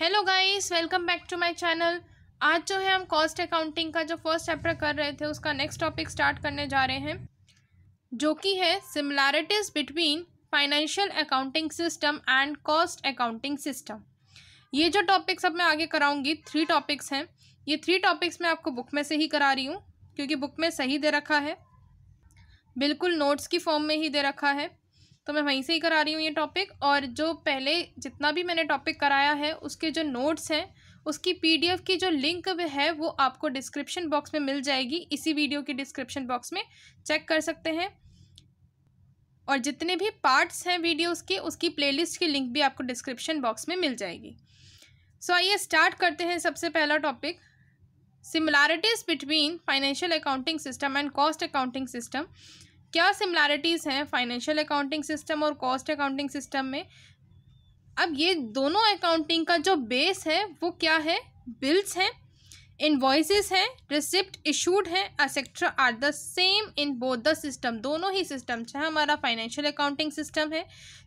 hello guys welcome back to my channel आज जो है हम कॉस्ट अकाउंटिंग का जो फर्स्ट चैप्टर कर रहे थे उसका नेक्स्ट टॉपिक स्टार्ट करने जा रहे हैं जो कि है similarities between financial accounting system and cost accounting system ये जो टॉपिक्स अब मैं आगे कराऊंगी थ्री टॉपिक्स हैं ये थ्री टॉपिक्स मैं आपको बुक में से ही करा रही हूँ क्योंकि बुक में सही दे रखा है बिल्कुल नोट्स की फॉर्म में ही दे रखा है तो मैं वहीं से ही करा रही हूँ ये टॉपिक और जो पहले जितना भी मैंने टॉपिक कराया है उसके जो नोट्स हैं उसकी पीडीएफ की जो लिंक है वो आपको डिस्क्रिप्शन बॉक्स में मिल जाएगी इसी वीडियो की डिस्क्रिप्शन बॉक्स में चेक कर सकते हैं और जितने भी पार्ट्स हैं वीडियोस के उसकी प्लेलिस्ट की लिंक भी आपको डिस्क्रिप्शन बॉक्स में मिल जाएगी सो आइए स्टार्ट करते हैं सबसे पहला topic similarities between financial accounting system and cost accounting system क्या सिमिलैरिटीज़ हैं फाइनेंशियल अकाउंटिंग सिस्टम और कॉस्ट अकाउंटिंग सिस्टम में अब ये दोनों अकाउंटिंग का जो बेस है वो क्या है बिल्स हैं इन्वॉइसेस हैं रिसिप्ट इशूड हैं etcetera are the same in both the system दोनों ही सिस्टम चाहे हमारा फाइनेंशियल अकाउंटिंग सिस्टम है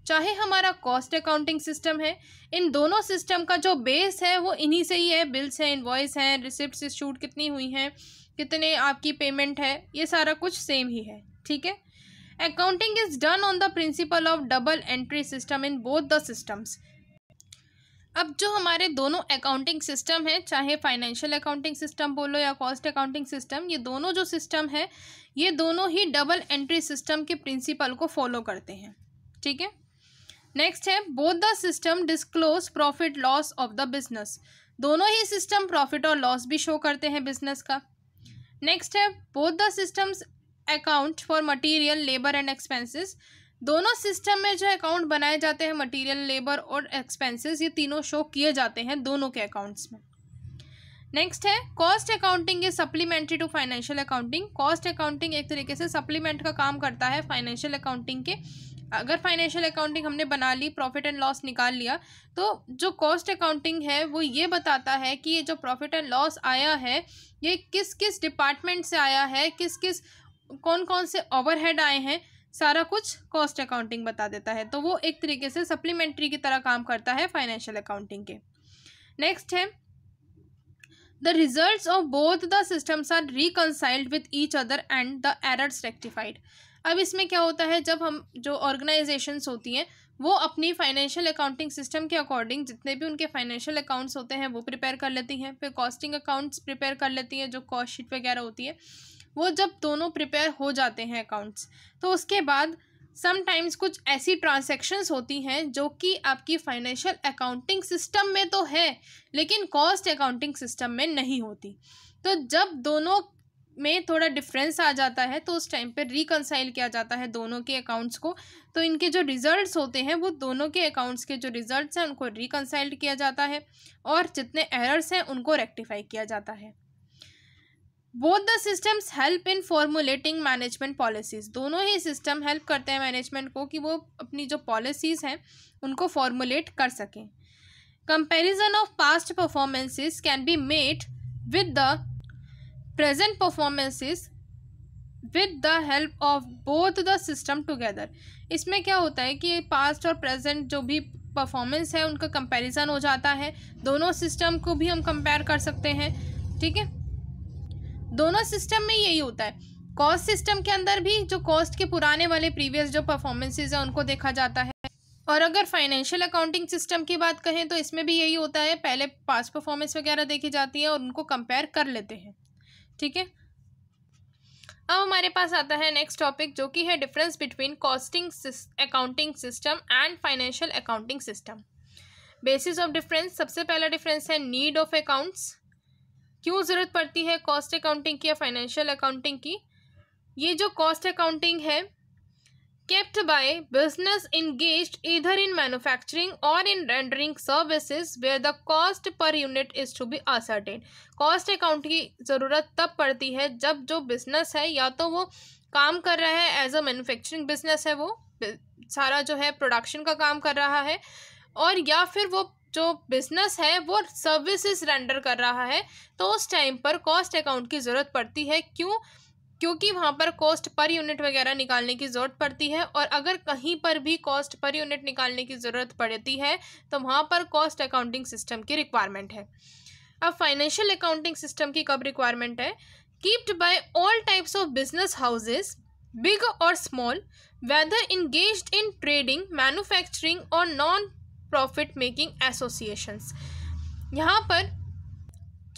चाहे हमारा कॉस्ट अकाउंटिंग सिस्टम है इन दोनों सिस्टम का जो बेस है वो इन्हीं से ही है बिल्स हैं इन्वॉइस हैं रिसिप्ट इशूड कितनी हुई हैं कितने आपकी पेमेंट है ये सारा कुछ सेम ही है ठीक है accounting is done on the principle of double entry system in both the systems अब जो हमारे दोनों अकाउंटिंग सिस्टम हैं चाहे फाइनेंशियल अकाउंटिंग सिस्टम बोलो या कॉस्ट अकाउंटिंग सिस्टम ये दोनों जो सिस्टम है ये दोनों ही डबल एंट्री सिस्टम के प्रिंसिपल को फॉलो करते हैं ठीक है नेक्स्ट है both the system disclose profit loss of the business दोनों ही सिस्टम प्रॉफिट और लॉस भी शो करते हैं बिजनेस का नेक्स्ट है both the systems account for material labour and expenses दोनों सिस्टम में जो अकाउंट बनाए जाते हैं मटीरियल लेबर और एक्सपेंसेस ये तीनों शो किए जाते हैं दोनों के अकाउंट्स में नेक्स्ट है कॉस्ट अकाउंटिंग ये supplementary to financial accounting cost accounting एक तरीके से सप्लीमेंट का काम करता है फाइनेंशियल अकाउंटिंग के अगर फाइनेंशियल अकाउंटिंग हमने बना ली प्रॉफिट एंड लॉस निकाल लिया तो जो कॉस्ट अकाउंटिंग है वो ये बताता है कि ये जो प्रॉफिट एंड लॉस आया है ये किस किस डिपार्टमेंट से आया है किस किस कौन कौन से ओवरहेड आए हैं सारा कुछ कॉस्ट अकाउंटिंग बता देता है तो वो एक तरीके से सप्लीमेंट्री की तरह काम करता है फाइनेंशियल अकाउंटिंग के नेक्स्ट है the result of both the systems are reconciled with each other and the errors rectified अब इसमें क्या होता है जब हम जो ऑर्गेनाइजेशंस होती हैं वो अपनी फाइनेंशियल अकाउंटिंग सिस्टम के अकॉर्डिंग जितने भी उनके फाइनेंशियल अकाउंट्स होते हैं वो प्रिपेयर कर लेती हैं फिर कॉस्टिंग अकाउंट्स प्रिपेयर कर लेती हैं जो कॉस्ट शीट वगैरह होती है वो जब दोनों प्रिपेयर हो जाते हैं अकाउंट्स तो उसके बाद समटाइम्स कुछ ऐसी ट्रांसैक्शंस होती हैं जो कि आपकी फाइनेंशियल अकाउंटिंग सिस्टम में तो है लेकिन कॉस्ट अकाउंटिंग सिस्टम में नहीं होती तो जब दोनों में थोड़ा डिफरेंस आ जाता है तो उस टाइम पर रिकनसाइल किया जाता है दोनों के अकाउंट्स को तो इनके जो रिज़ल्ट्स होते हैं वो दोनों के अकाउंट्स के जो रिज़ल्ट्स हैं उनको रिकनसाइल्ड किया जाता है और जितने एरर्स हैं उनको रेक्टिफाई किया जाता है both the systems help in formulating management policies दोनों ही सिस्टम हेल्प करते हैं मैनेजमेंट को कि वो अपनी जो पॉलिसीज़ हैं उनको फॉर्मुलेट कर सकें comparison of past performances can be made with the present performances with the help of both the system together इसमें क्या होता है कि पास्ट और प्रेजेंट जो भी परफॉर्मेंस है उनका कंपेरिजन हो जाता है दोनों सिस्टम को भी हम कंपेयर कर सकते हैं ठीक है दोनों सिस्टम में यही होता है कॉस्ट सिस्टम के अंदर भी जो कॉस्ट के पुराने वाले प्रीवियस जो परफॉर्मेंसेज हैं उनको देखा जाता है और अगर फाइनेंशियल अकाउंटिंग सिस्टम की बात कहें तो इसमें भी यही होता है पहले पास परफॉर्मेंस वगैरह देखी जाती है और उनको कंपेयर कर लेते हैं ठीक है अब हमारे पास आता है नेक्स्ट टॉपिक जो कि है difference between costing accounting system and financial accounting system basis of difference सबसे पहला डिफरेंस है नीड ऑफ अकाउंट्स क्यों ज़रूरत पड़ती है कॉस्ट अकाउंटिंग की या फाइनेंशियल अकाउंटिंग की ये जो कॉस्ट अकाउंटिंग है केप्ट बाय बिजनेस इंगेज इधर इन मैनुफैक्चरिंग और in rendering services where the cost per unit is to be ascertain cost account की ज़रूरत तब पड़ती है जब जो बिजनेस है या तो वो काम कर रहा है एज अ मैनुफैक्चरिंग बिजनेस है वो सारा जो है प्रोडक्शन का काम कर रहा है और या फिर वो जो बिजनेस है वो सर्विसेज रेंडर कर रहा है तो उस टाइम पर कॉस्ट अकाउंट की ज़रूरत पड़ती है क्यों क्योंकि वहाँ पर कॉस्ट पर यूनिट वगैरह निकालने की ज़रूरत पड़ती है और अगर कहीं पर भी कॉस्ट पर यूनिट निकालने की ज़रूरत पड़ती है तो वहाँ पर कॉस्ट अकाउंटिंग सिस्टम की रिक्वायरमेंट है अब फाइनेंशियल अकाउंटिंग सिस्टम की कब रिक्वायरमेंट है kept by all types of business houses big और small whether engage in trading manufacturing और नॉन प्रॉफिट मेकिंग एसोसिएशंस यहाँ पर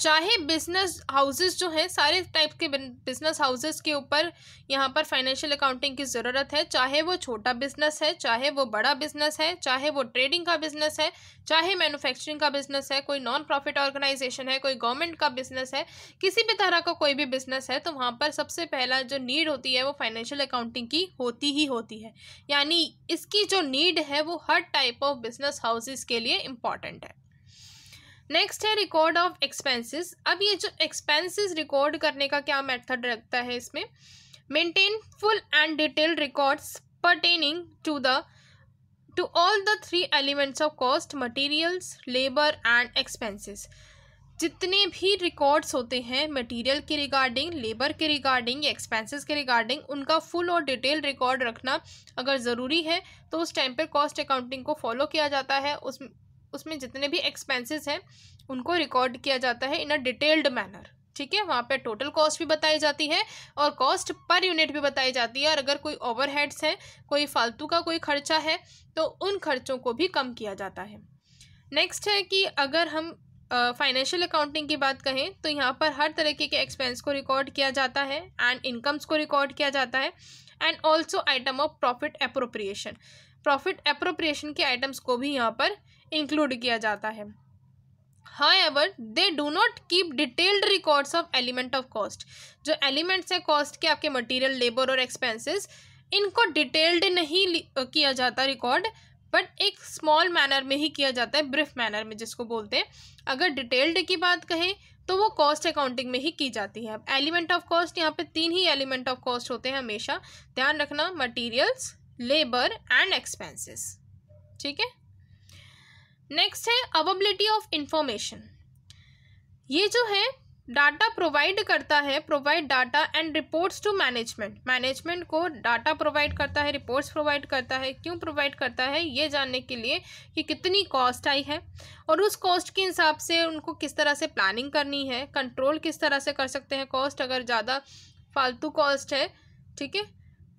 चाहे बिजनेस हाउसेस जो हैं सारे टाइप के बिजनेस हाउसेस के ऊपर यहाँ पर फाइनेंशियल अकाउंटिंग की ज़रूरत है चाहे वो छोटा बिजनेस है चाहे वो बड़ा बिजनेस है चाहे वो ट्रेडिंग का बिजनेस है चाहे मैन्युफैक्चरिंग का बिजनेस है कोई नॉन प्रॉफिट ऑर्गेनाइजेशन है कोई गवर्नमेंट का बिजनेस है किसी भी तरह का कोई भी बिजनेस है तो वहाँ पर सबसे पहला जो नीड होती है वो फाइनेंशियल अकाउंटिंग की होती ही होती है यानी इसकी जो नीड है वो हर टाइप ऑफ बिजनेस हाउसेज़ के लिए इम्पॉर्टेंट है नेक्स्ट है रिकॉर्ड ऑफ एक्सपेंसेस अब ये जो एक्सपेंसेस रिकॉर्ड करने का क्या मेथड रखता है इसमें maintain full and detail records pertaining to the to all the three elements of cost materials labour and expenses जितने भी रिकॉर्ड्स होते हैं मटेरियल के रिगार्डिंग लेबर के रिगार्डिंग या एक्सपेंसेस के रिगार्डिंग उनका फुल और डिटेल रिकॉर्ड रखना अगर ज़रूरी है तो उस टाइम पर कॉस्ट अकाउंटिंग को फॉलो किया जाता है उस उसमें जितने भी एक्सपेंसेस हैं उनको रिकॉर्ड किया जाता है इन अ डिटेल्ड मैनर ठीक है वहाँ पे टोटल कॉस्ट भी बताई जाती है और कॉस्ट पर यूनिट भी बताई जाती है और अगर कोई ओवरहेड्स हैं कोई फालतू का कोई खर्चा है तो उन खर्चों को भी कम किया जाता है नेक्स्ट है कि अगर हम फाइनेंशियल uh, अकाउंटिंग की बात कहें तो यहाँ पर हर तरीके के एक्सपेंस को रिकॉर्ड किया जाता है एंड इनकम्स को रिकॉर्ड किया जाता है and also item of profit appropriation profit appropriation के आइटम्स को भी यहाँ पर इंक्लूड किया जाता है however they do not keep detailed records of element of cost जो एलिमेंट्स हैं कॉस्ट के आपके मटीरियल लेबर और एक्सपेंसेस इनको डिटेल्ड नहीं किया जाता रिकॉर्ड बट एक स्मॉल मैनर में ही किया जाता है ब्रीफ मैनर में जिसको बोलते हैं अगर डिटेल्ड की बात कहें तो वो कॉस्ट अकाउंटिंग में ही की जाती है अब एलिमेंट ऑफ कॉस्ट यहाँ पे तीन ही एलिमेंट ऑफ कॉस्ट होते हैं हमेशा ध्यान रखना मटेरियल्स लेबर एंड एक्सपेंसेस ठीक है नेक्स्ट है अवेबिलिटी ऑफ इंफॉर्मेशन ये जो है डाटा प्रोवाइड करता है provide data and reports to management management को डाटा प्रोवाइड करता है रिपोर्ट्स प्रोवाइड करता है क्यों प्रोवाइड करता है ये जानने के लिए कि कितनी कॉस्ट आई है और उस कॉस्ट के हिसाब से उनको किस तरह से प्लानिंग करनी है कंट्रोल किस तरह से कर सकते हैं कॉस्ट अगर ज़्यादा फालतू कॉस्ट है ठीक है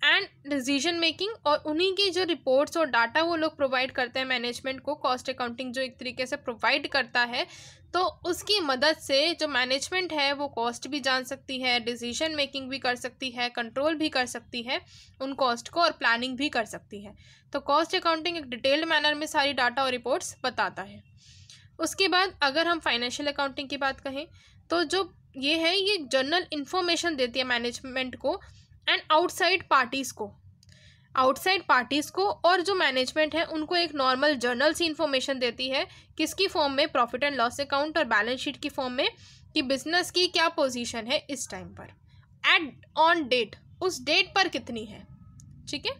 एंड डिसीजन मेकिंग और उन्हीं के जो रिपोर्ट्स और डाटा वो लोग प्रोवाइड करते हैं मैनेजमेंट को कॉस्ट अकाउंटिंग जो एक तरीके से प्रोवाइड करता है तो उसकी मदद से जो मैनेजमेंट है वो कॉस्ट भी जान सकती है डिसीजन मेकिंग भी कर सकती है कंट्रोल भी कर सकती है उन कॉस्ट को और प्लानिंग भी कर सकती है तो कॉस्ट अकाउंटिंग एक डिटेल्ड मैनर में सारी डाटा और रिपोर्ट्स बताता है उसके बाद अगर हम फाइनेंशियल अकाउंटिंग की बात कहें तो जो ये है ये जनरल इन्फॉर्मेशन देती है मैनेजमेंट को एंड आउटसाइड पार्टीज़ को आउटसाइड पार्टीज़ को और जो मैनेजमेंट है उनको एक नॉर्मल जर्नल सी इन्फॉर्मेशन देती है किसकी फॉर्म में प्रॉफिट एंड लॉस अकाउंट और बैलेंस शीट की फॉर्म में कि बिजनेस की क्या पोजीशन है इस टाइम पर एट ऑन डेट उस डेट पर कितनी है ठीक है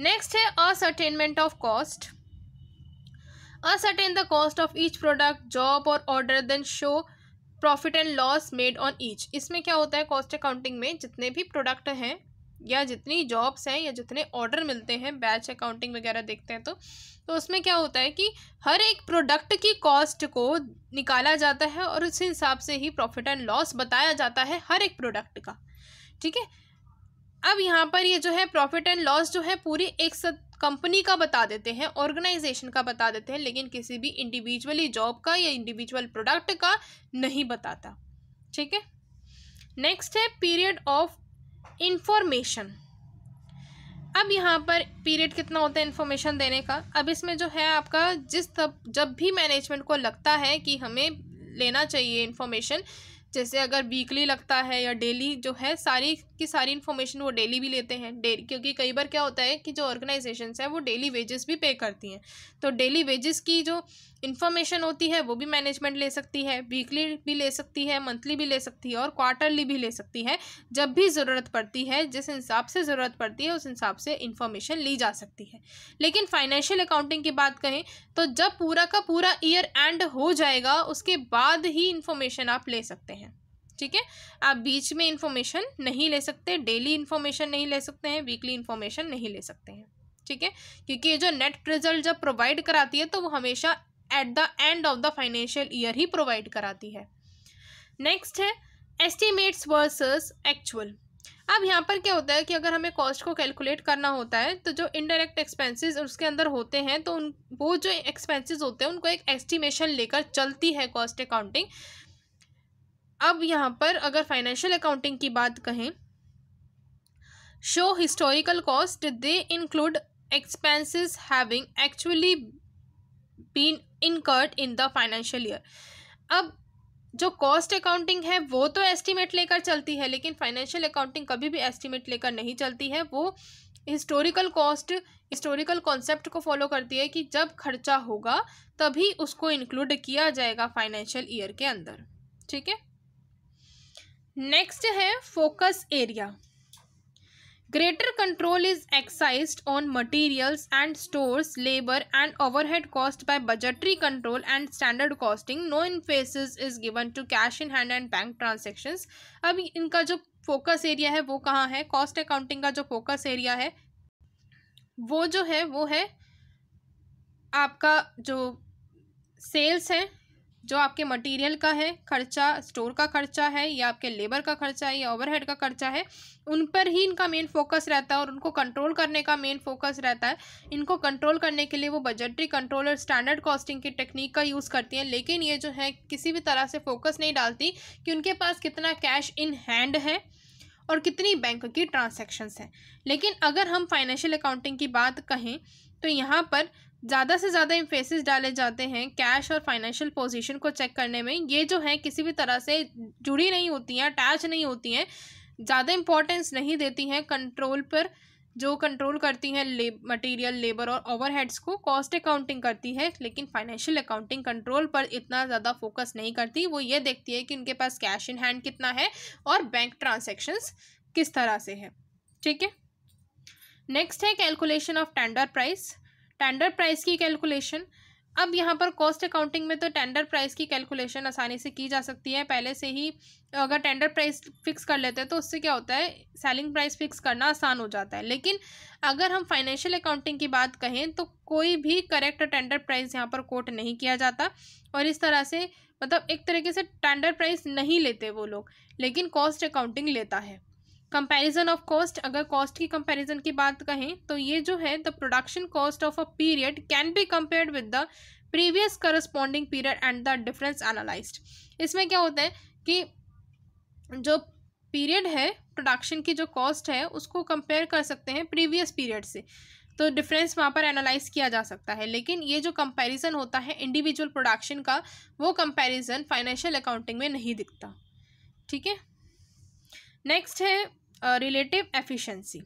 नेक्स्ट है ascertainment of cost ascertain the cost of each product job और order then show profit and loss made on each इसमें क्या होता है कॉस्ट अकाउंटिंग में जितने भी प्रोडक्ट हैं या जितनी जॉब्स हैं या जितने ऑर्डर मिलते हैं बैच अकाउंटिंग वगैरह देखते हैं तो तो उसमें क्या होता है कि हर एक प्रोडक्ट की कॉस्ट को निकाला जाता है और उस हिसाब से ही प्रॉफिट एंड लॉस बताया जाता है हर एक प्रोडक्ट का ठीक है अब यहाँ पर ये जो है प्रॉफिट एंड लॉस जो है पूरी एक सत कंपनी का बता देते हैं ऑर्गेनाइजेशन का बता देते हैं लेकिन किसी भी इंडिविजुअली जॉब का या इंडिविजुअल प्रोडक्ट का नहीं बताता ठीक है नेक्स्ट है पीरियड ऑफ इंफॉर्मेशन अब यहाँ पर पीरियड कितना होता है इन्फॉर्मेशन देने का अब इसमें जो है आपका जिस तब जब भी मैनेजमेंट को लगता है कि हमें लेना चाहिए इन्फॉर्मेशन जैसे अगर वीकली लगता है या डेली जो है सारी की सारी इन्फॉर्मेशन वो डेली भी लेते हैं डे क्योंकि कई बार क्या होता है कि जो ऑर्गेनाइजेशन है वो डेली वेजेस भी पे करती हैं तो डेली वेजेस की जो इन्फॉर्मेशन होती है वो भी मैनेजमेंट ले सकती है वीकली भी ले सकती है मंथली भी ले सकती है और क्वार्टरली भी ले सकती है जब भी ज़रूरत पड़ती है जिस हिसाब से ज़रूरत पड़ती है उस हिसाब से इन्फॉर्मेशन ली जा सकती है लेकिन फाइनेंशियल अकाउंटिंग की बात कहें तो जब पूरा का पूरा ईयर एंड हो जाएगा उसके बाद ही इन्फॉर्मेशन आप ले सकते हैं ठीक है आप बीच में इन्फॉर्मेशन नहीं ले सकते डेली इन्फॉर्मेशन नहीं ले सकते हैं वीकली इन्फॉर्मेशन नहीं ले सकते हैं ठीक है क्योंकि ये जो नेट रिजल्ट जब प्रोवाइड कराती है तो वो हमेशा at the end of the financial year ही प्रोवाइड कराती है नेक्स्ट है एस्टिमेट्स वर्सेस एक्चुअल अब यहाँ पर क्या होता है कि अगर हमें कॉस्ट को कैलकुलेट करना होता है तो जो इनडायरेक्ट एक्सपेंसेस उसके अंदर होते हैं तो उन वो जो एक्सपेंसेस होते हैं उनको एक एस्टिमेशन लेकर चलती है कॉस्ट अकाउंटिंग अब यहाँ पर अगर फाइनेंशियल अकाउंटिंग की बात कहें show historical cost they include expenses having actually been incurred in the financial year अब जो कॉस्ट अकाउंटिंग है वो तो एस्टिमेट लेकर चलती है लेकिन फाइनेंशियल अकाउंटिंग कभी भी एस्टिमेट लेकर नहीं चलती है वो हिस्टोरिकल कॉस्ट हिस्टोरिकल कॉन्सेप्ट को फॉलो करती है कि जब खर्चा होगा तभी उसको इंक्लूड किया जाएगा फाइनेंशियल ईयर के अंदर ठीक है नेक्स्ट है focus area greater control is exercise on materials and stores labour and overhead cost by budgetary control and standard costing now emphasis is given to cash in hand and bank transaction अब इनका जो focus area है वो कहाँ है cost accounting का जो focus area है वो जो है वो है आपका जो सेल्स है जो आपके मटेरियल का है खर्चा स्टोर का खर्चा है या आपके लेबर का खर्चा है या ओवरहेड का खर्चा है उन पर ही इनका मेन फोकस रहता है और उनको कंट्रोल करने का मेन फोकस रहता है इनको कंट्रोल करने के लिए वो बजटरी कंट्रोल और स्टैंडर्ड कॉस्टिंग की टेक्निक का यूज़ करती हैं लेकिन ये जो है किसी भी तरह से फोकस नहीं डालती कि उनके पास कितना कैश इन हैंड है और कितनी बैंक की ट्रांसेक्शन्स हैं लेकिन अगर हम फाइनेंशियल अकाउंटिंग की बात कहें तो यहाँ पर ज़्यादा से ज़्यादा इम्फेसिस डाले जाते हैं कैश और फाइनेंशियल पोजीशन को चेक करने में ये जो है किसी भी तरह से जुड़ी नहीं होती हैं अटैच नहीं होती हैं ज़्यादा इम्पोर्टेंस नहीं देती हैं कंट्रोल पर जो कंट्रोल करती हैं ले मटीरियल लेबर और ओवरहेड्स को कॉस्ट अकाउंटिंग करती है लेकिन फाइनेंशियल अकाउंटिंग कंट्रोल पर इतना ज़्यादा फोकस नहीं करती वो ये देखती है कि उनके पास कैश इन हैंड कितना है और बैंक ट्रांसेक्शन्स किस तरह से है ठीक है नेक्स्ट है calculation of tender price tender price की कैलकुलेशन अब यहाँ पर कॉस्ट अकाउंटिंग में तो टेंडर प्राइस की कैलकुलेशन आसानी से की जा सकती है पहले से ही अगर टेंडर प्राइस फिक्स कर लेते हैं तो उससे क्या होता है सेलिंग प्राइस फिक्स करना आसान हो जाता है लेकिन अगर हम फाइनेंशियल अकाउंटिंग की बात कहें तो कोई भी करेक्ट टेंडर प्राइस यहाँ पर कोट नहीं किया जाता और इस तरह से मतलब एक तरीके से टेंडर प्राइस नहीं लेते वो लोग लेकिन कॉस्ट अकाउंटिंग लेता है कंपैरिजन ऑफ कॉस्ट अगर कॉस्ट की कंपैरिजन की बात कहें तो ये जो है the production cost of a period can be compared with the previous corresponding period and the difference analyse इसमें क्या होता है कि जो पीरियड है प्रोडक्शन की जो कॉस्ट है उसको कंपेयर कर सकते हैं प्रीवियस पीरियड से तो डिफरेंस वहाँ पर एनालाइज किया जा सकता है लेकिन ये जो कंपैरिजन होता है इंडिविजुअल प्रोडक्शन का वो कंपैरिजन फाइनेंशियल अकाउंटिंग में नहीं दिखता ठीक है नेक्स्ट है relative efficiency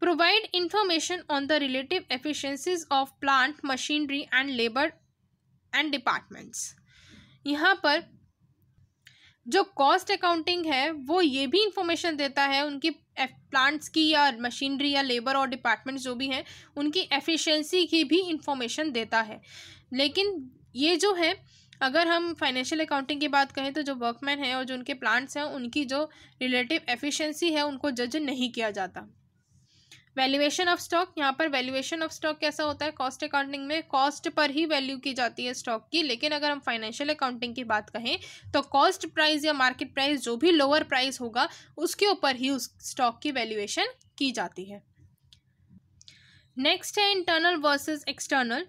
provide information on the relative efficiencies of plant machinery and labour and departments यहाँ पर जो कॉस्ट अकाउंटिंग है वो ये भी इंफॉर्मेशन देता है उनकी प्लांट्स की या मशीनरी या लेबर और डिपार्टमेंट्स जो भी हैं उनकी एफिशिएंसी की भी इंफॉर्मेशन देता है लेकिन ये जो है अगर हम फाइनेंशियल अकाउंटिंग की बात करें तो जो वर्कमैन है और जो उनके प्लांट्स हैं उनकी जो रिलेटिव एफिशिएंसी है उनको जज नहीं किया जाता वैल्यूएशन ऑफ स्टॉक यहाँ पर वैल्यूएशन ऑफ स्टॉक कैसा होता है कॉस्ट अकाउंटिंग में कॉस्ट पर ही वैल्यू की जाती है स्टॉक की लेकिन अगर हम फाइनेंशियल अकाउंटिंग की बात कहें तो कॉस्ट प्राइस या मार्केट प्राइस जो भी लोअर प्राइस होगा उसके ऊपर ही उस स्टॉक की वैल्यूएशन की जाती है नेक्स्ट है इंटरनल वर्सेज एक्सटर्नल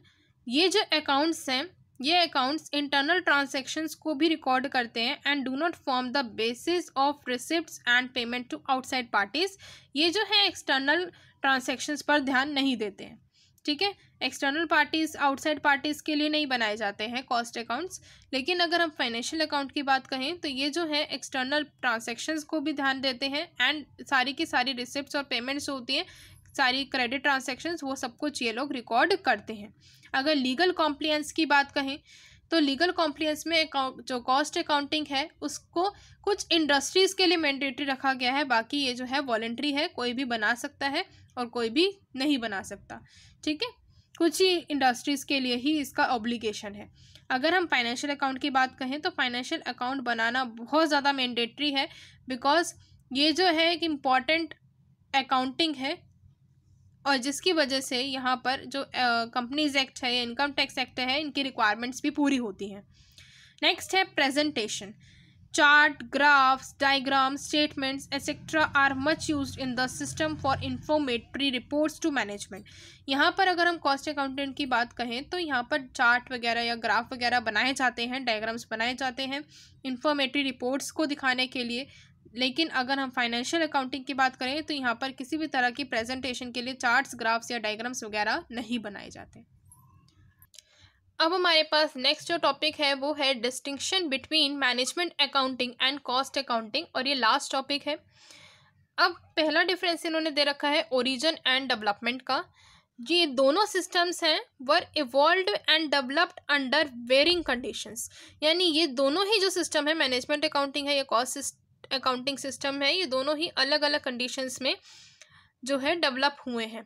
ये जो अकाउंट्स हैं ये अकाउंट्स इंटरनल ट्रांसैक्शंस को भी रिकॉर्ड करते हैं and do not form the basis of receipt and payment to outside parties ये जो है एक्सटर्नल ट्रांसैक्शंस पर ध्यान नहीं देते हैं ठीक है एक्सटर्नल पार्टीज आउटसाइड पार्टीज के लिए नहीं बनाए जाते हैं कॉस्ट अकाउंट्स लेकिन अगर हम फाइनेंशियल अकाउंट की बात कहें तो ये जो है एक्सटर्नल ट्रांसैक्शंस को भी ध्यान देते हैं एंड सारी की सारी रिसिप्ट और पेमेंट्स होती हैं सारी क्रेडिट ट्रांसैक्शंस वो सब कुछ ये लोग रिकॉर्ड करते हैं अगर लीगल कॉम्प्लियंस की बात कहें तो लीगल कॉम्प्लियंस में जो कॉस्ट अकाउंटिंग है उसको कुछ इंडस्ट्रीज़ के लिए मैंडेटरी रखा गया है बाकी ये जो है वॉलेंट्री है कोई भी बना सकता है और कोई भी नहीं बना सकता ठीक है कुछ ही इंडस्ट्रीज़ के लिए ही इसका ऑब्लिगेशन है अगर हम फाइनेंशियल अकाउंट की बात कहें तो फाइनेंशियल अकाउंट बनाना बहुत ज़्यादा मैंडेटरी है बिकॉज ये जो है एक इम्पॉर्टेंट अकाउंटिंग है और जिसकी वजह से यहाँ पर जो कंपनीज एक्ट है या इनकम टैक्स एक्ट है इनकी रिक्वायरमेंट्स भी पूरी होती हैं नेक्स्ट है presentation chart graphs diagram statements etcetera are much use in the system for informatory reports to management यहाँ पर अगर हम कॉस्ट अकाउंटेंट की बात कहें तो यहाँ पर चार्ट वगैरह या ग्राफ वगैरह बनाए जाते हैं डायग्राम्स बनाए जाते हैं इंफॉर्मेटरी रिपोर्ट्स को दिखाने के लिए लेकिन अगर हम फाइनेंशियल अकाउंटिंग की बात करें तो यहाँ पर किसी भी तरह की प्रेजेंटेशन के लिए चार्ट्स ग्राफ्स या डायग्राम्स वगैरह नहीं बनाए जाते अब हमारे पास नेक्स्ट जो टॉपिक है वो है distinction between management accounting and cost accounting और ये लास्ट टॉपिक है अब पहला डिफरेंस इन्होंने दे रखा है ओरिजन एंड डेवलपमेंट का ये दोनों सिस्टम्स हैं were evolve and developed under varying conditions यानी ये दोनों ही जो सिस्टम है मैनेजमेंट अकाउंटिंग है या कॉस्ट अकाउंटिंग सिस्टम है ये दोनों ही अलग अलग कंडीशंस में जो है डेवलप हुए हैं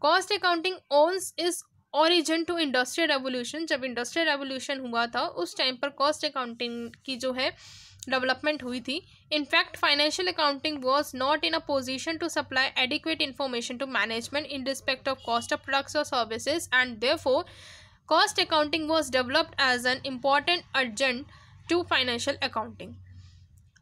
cost accounting owes its origin to industrial revolution जब इंडस्ट्रियल रेवोल्यूशन हुआ था उस टाइम पर कॉस्ट अकाउंटिंग की जो है डेवलपमेंट हुई थी in fact financial accounting was not in a position to supply adequate information to management in respect of cost of products और services and therefore cost accounting was developed as an important adjunct to financial accounting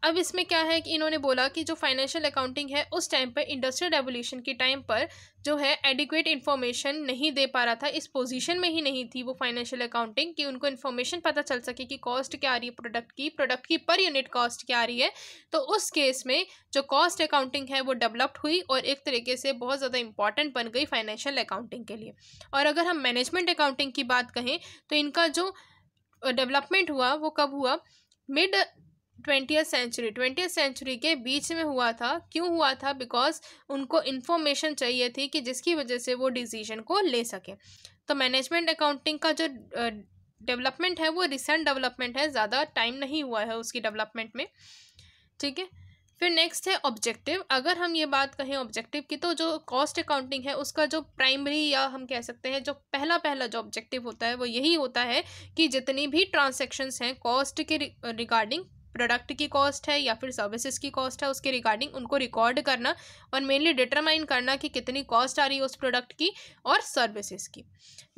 अब इसमें क्या है कि इन्होंने बोला कि जो फाइनेंशियल अकाउंटिंग है उस टाइम पर इंडस्ट्रियल रेवोल्यूशन के टाइम पर जो है एडिक्वेट इन्फॉर्मेशन नहीं दे पा रहा था इस पोजीशन में ही नहीं थी वो फाइनेंशियल अकाउंटिंग कि उनको इन्फॉर्मेशन पता चल सके कि कॉस्ट क्या आ रही है प्रोडक्ट की प्रोडक्ट की पर यूनिट कॉस्ट क्या आ रही है तो उस केस में जो कॉस्ट अकाउंटिंग है वो डेवलप्ड हुई और एक तरीके से बहुत ज़्यादा इंपॉर्टेंट बन गई फाइनेंशियल अकाउंटिंग के लिए और अगर हम मैनेजमेंट अकाउंटिंग की बात कहें तो इनका जो डेवलपमेंट हुआ वो कब हुआ mid twentieth century twentieth century के बीच में हुआ था क्यों हुआ था बिकॉज उनको इन्फॉर्मेशन चाहिए थी कि जिसकी वजह से वो डिसीजन को ले सकें तो मैनेजमेंट अकाउंटिंग का जो डेवलपमेंट है वो रिसेंट डेवलपमेंट है ज़्यादा टाइम नहीं हुआ है उसकी डेवलपमेंट में ठीक है फिर नेक्स्ट है ऑब्जेक्टिव अगर हम ये बात कहें ऑब्जेक्टिव की तो जो कॉस्ट अकाउंटिंग है उसका जो प्राइमरी या हम कह सकते हैं जो पहला पहला जो ऑब्जेक्टिव होता है वो यही होता है कि जितनी भी ट्रांसेक्शन्स हैं कॉस्ट के रिगार्डिंग प्रोडक्ट की कॉस्ट है या फिर सर्विसेज की कॉस्ट है उसके रिगार्डिंग उनको रिकॉर्ड करना और मेनली डिटरमाइन करना कि कितनी कॉस्ट आ रही है उस प्रोडक्ट की और सर्विसेज की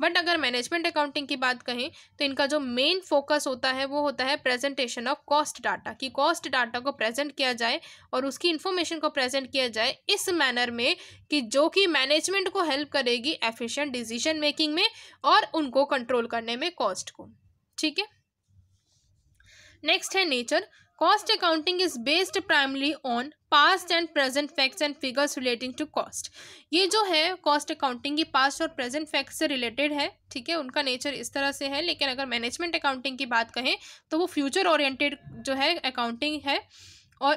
बट अगर मैनेजमेंट अकाउंटिंग की बात कहें तो इनका जो मेन फोकस होता है वो होता है प्रेजेंटेशन ऑफ कॉस्ट डाटा कि कॉस्ट डाटा को प्रेजेंट किया जाए और उसकी इन्फॉर्मेशन को प्रेजेंट किया जाए इस मैनर में कि जो कि मैनेजमेंट को हेल्प करेगी एफिशेंट डिसीजन मेकिंग में और उनको कंट्रोल करने में कॉस्ट को ठीक है नेक्स्ट है nature cost accounting is based primarily on past and present facts and figures relating to cost ये जो है कॉस्ट अकाउंटिंग की पास्ट और प्रेजेंट फैक्ट्स से रिलेटेड है ठीक है उनका नेचर इस तरह से है लेकिन अगर मैनेजमेंट अकाउंटिंग की बात कहें तो वो फ्यूचर ओरिएंटेड जो है अकाउंटिंग है और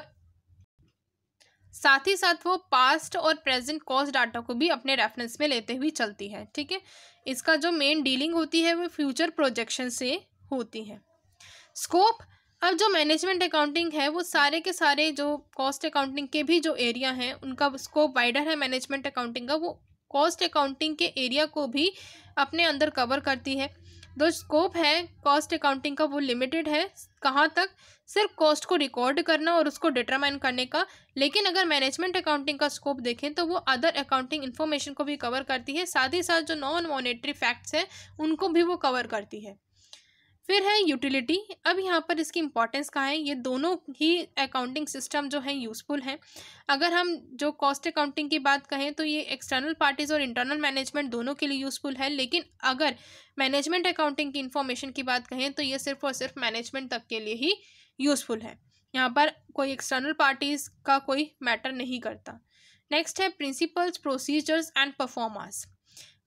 साथ ही साथ वो पास्ट और प्रेजेंट कॉस्ट डाटा को भी अपने रेफरेंस में लेते हुए चलती है ठीक है इसका जो मेन डीलिंग होती है वो फ्यूचर प्रोजेक्शन से होती है स्कोप अब जो मैनेजमेंट अकाउंटिंग है वो सारे के सारे जो कॉस्ट अकाउंटिंग के भी जो एरिया हैं उनका स्कोप वाइडर है मैनेजमेंट अकाउंटिंग का वो कॉस्ट अकाउंटिंग के एरिया को भी अपने अंदर कवर करती है जो स्कोप है कॉस्ट अकाउंटिंग का वो लिमिटेड है कहाँ तक सिर्फ कॉस्ट को रिकॉर्ड करना और उसको डिटरमाइन करने का लेकिन अगर मैनेजमेंट अकाउंटिंग का स्कोप देखें तो वो अदर अकाउंटिंग इन्फॉर्मेशन को भी कवर करती है साथ ही साथ जो नॉन मॉनेटरी फैक्ट्स हैं उनको भी वो कवर करती है फिर है यूटिलिटी अब यहाँ पर इसकी इम्पॉर्टेंस कहाँ है ये दोनों ही अकाउंटिंग सिस्टम जो हैं यूज़फुल हैं अगर हम जो कॉस्ट अकाउंटिंग की बात कहें तो ये एक्सटर्नल पार्टीज़ और इंटरनल मैनेजमेंट दोनों के लिए यूज़फुल है लेकिन अगर मैनेजमेंट अकाउंटिंग की इन्फॉर्मेशन की बात कहें तो ये सिर्फ और सिर्फ मैनेजमेंट तक के लिए ही यूज़फुल है यहाँ पर कोई एक्सटर्नल पार्टीज़ का कोई मैटर नहीं करता नेक्स्ट है principles procedures and performance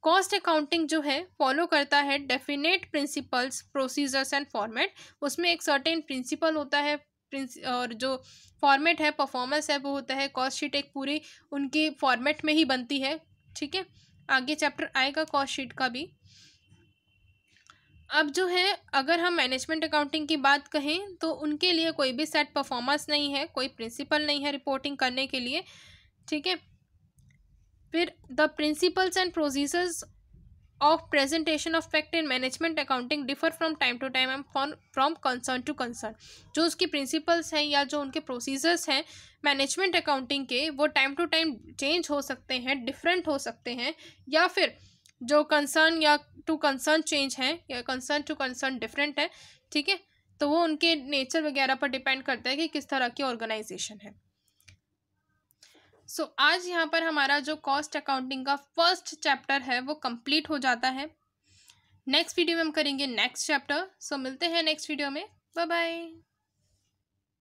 cost accounting जो है फॉलो करता है definite principles procedures and format उसमें एक सर्टेन प्रिंसिपल होता है और जो फॉर्मेट है परफॉर्मेंस है वो होता है कॉस्ट शीट एक पूरी उनकी फॉर्मेट में ही बनती है ठीक है आगे चैप्टर आएगा कॉस्ट शीट का भी अब जो है अगर हम मैनेजमेंट अकाउंटिंग की बात कहें तो उनके लिए कोई भी सेट परफॉर्मेंस नहीं है कोई प्रिंसिपल नहीं है रिपोर्टिंग करने के लिए ठीक है फिर the principles and procedures of presentation of fact in management accounting differ from time to time and from concern to concern जो उसकी प्रिंसिपल्स हैं या जो उनके प्रोसीजर्स हैं मैनेजमेंट अकाउंटिंग के वो टाइम टू टाइम चेंज हो सकते हैं डिफरेंट हो सकते हैं या फिर जो कंसर्न या टू कंसर्न चेंज हैं या कंसर्न टू कंसर्न डिफरेंट है ठीक है तो वो उनके नेचर वगैरह पर डिपेंड करता है कि किस तरह की ऑर्गेनाइजेशन है सो so, आज यहाँ पर हमारा जो कॉस्ट अकाउंटिंग का फर्स्ट चैप्टर है वो कंप्लीट हो जाता है नेक्स्ट वीडियो में हम करेंगे नेक्स्ट चैप्टर सो मिलते हैं नेक्स्ट वीडियो में बाय बाय